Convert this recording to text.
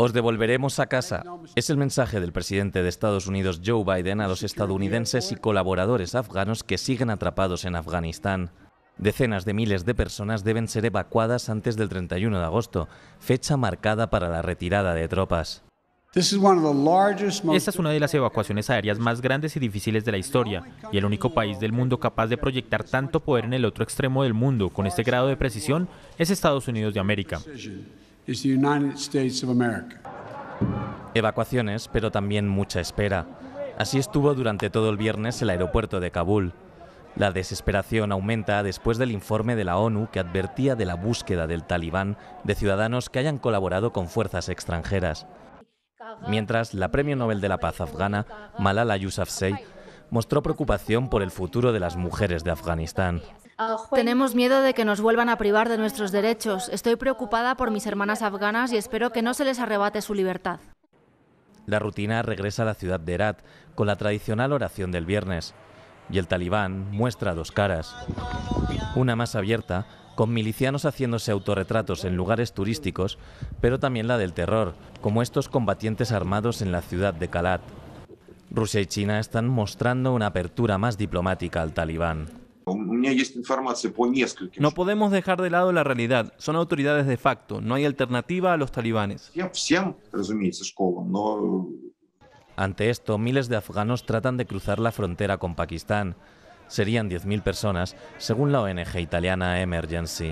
Os devolveremos a casa. Es el mensaje del presidente de Estados Unidos Joe Biden a los estadounidenses y colaboradores afganos que siguen atrapados en Afganistán. Decenas de miles de personas deben ser evacuadas antes del 31 de agosto, fecha marcada para la retirada de tropas. Esta es una de las evacuaciones aéreas más grandes y difíciles de la historia, y el único país del mundo capaz de proyectar tanto poder en el otro extremo del mundo con este grado de precisión es Estados Unidos de América. Evacuaciones, pero también mucha espera. Así estuvo durante todo el viernes el aeropuerto de Kabul. La desesperación aumenta después del informe de la ONU que advertía de la búsqueda del talibán de ciudadanos que hayan colaborado con fuerzas extranjeras. Mientras, la Premio Nobel de la Paz afgana, Malala Yousafzai, mostró preocupación por el futuro de las mujeres de Afganistán. Ah, Tenemos miedo de que nos vuelvan a privar de nuestros derechos. Estoy preocupada por mis hermanas afganas y espero que no se les arrebate su libertad. La rutina regresa a la ciudad de Herat con la tradicional oración del viernes. Y el talibán muestra dos caras. Una más abierta, con milicianos haciéndose autorretratos en lugares turísticos, pero también la del terror, como estos combatientes armados en la ciudad de Kalat. Rusia y China están mostrando una apertura más diplomática al talibán. No podemos dejar de lado la realidad. Son autoridades de facto. No hay alternativa a los talibanes. ante esto, miles de afganos tratan de cruzar la frontera con Pakistán. Serían 10.000 personas, según la ONG italiana Emergency.